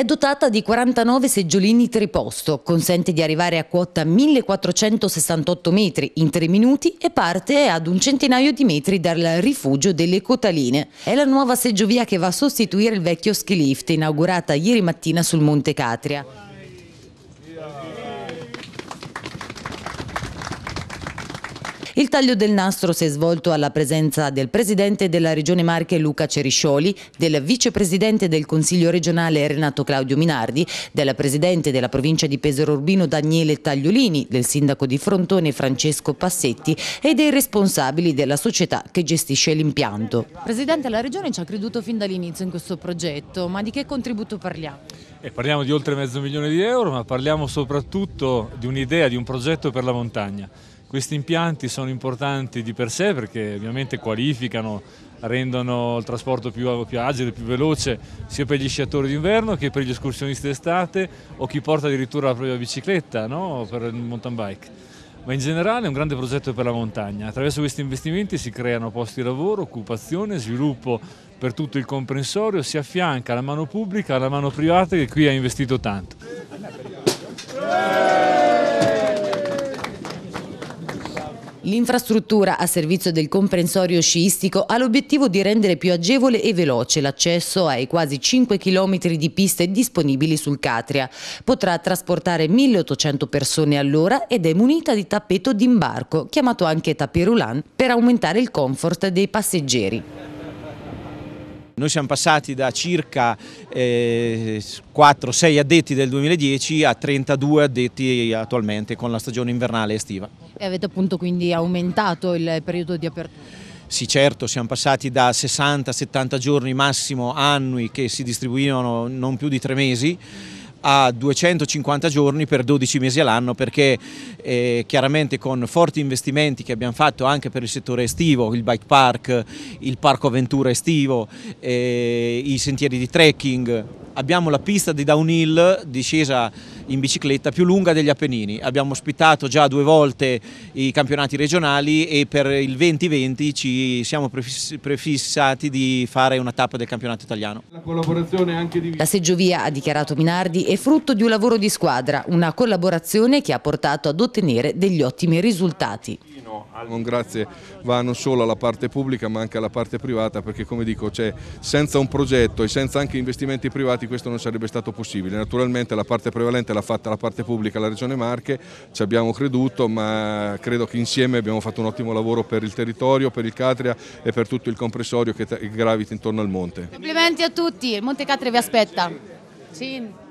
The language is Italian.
È dotata di 49 seggiolini triposto, consente di arrivare a quota 1468 metri in 3 minuti e parte ad un centinaio di metri dal rifugio delle Cotaline. È la nuova seggiovia che va a sostituire il vecchio ski lift inaugurata ieri mattina sul Monte Catria. Il taglio del nastro si è svolto alla presenza del presidente della Regione Marche Luca Ceriscioli, del vicepresidente del Consiglio regionale Renato Claudio Minardi, della presidente della provincia di Pesaro Urbino Daniele Tagliolini, del sindaco di Frontone Francesco Passetti e dei responsabili della società che gestisce l'impianto. Presidente, la Regione ci ha creduto fin dall'inizio in questo progetto, ma di che contributo parliamo? E eh, parliamo di oltre mezzo milione di euro, ma parliamo soprattutto di un'idea, di un progetto per la montagna. Questi impianti sono importanti di per sé perché ovviamente qualificano, rendono il trasporto più, più agile, più veloce sia per gli sciatori d'inverno che per gli escursionisti d'estate o chi porta addirittura la propria bicicletta no? per il mountain bike ma in generale è un grande progetto per la montagna. Attraverso questi investimenti si creano posti di lavoro, occupazione, sviluppo per tutto il comprensorio, si affianca la mano pubblica alla mano privata che qui ha investito tanto. L'infrastruttura a servizio del comprensorio sciistico ha l'obiettivo di rendere più agevole e veloce l'accesso ai quasi 5 km di piste disponibili sul Catria. Potrà trasportare 1800 persone all'ora ed è munita di tappeto d'imbarco, chiamato anche tapis roulant, per aumentare il comfort dei passeggeri. Noi siamo passati da circa eh, 4-6 addetti del 2010 a 32 addetti attualmente con la stagione invernale estiva. E avete appunto quindi aumentato il periodo di apertura? Sì certo, siamo passati da 60-70 giorni massimo annui che si distribuivano non più di tre mesi a 250 giorni per 12 mesi all'anno perché eh, chiaramente con forti investimenti che abbiamo fatto anche per il settore estivo, il bike park, il parco avventura estivo, eh, i sentieri di trekking, abbiamo la pista di downhill discesa in bicicletta più lunga degli Appennini. Abbiamo ospitato già due volte i campionati regionali e per il 2020 ci siamo prefissati di fare una tappa del campionato italiano. La, di... la seggiovia, ha dichiarato Minardi, è frutto di un lavoro di squadra, una collaborazione che ha portato ad ottenere degli ottimi risultati. Un grazie va non solo alla parte pubblica ma anche alla parte privata perché come dico cioè, senza un progetto e senza anche investimenti privati privati questo non sarebbe stato possibile. Naturalmente la parte prevalente l'ha fatta la parte pubblica, la Regione Marche, ci abbiamo creduto ma credo che insieme abbiamo fatto un ottimo lavoro per il territorio, per il Catria e per tutto il compressorio che gravita intorno al monte. Complimenti a tutti, il Monte Catria vi aspetta. Sì.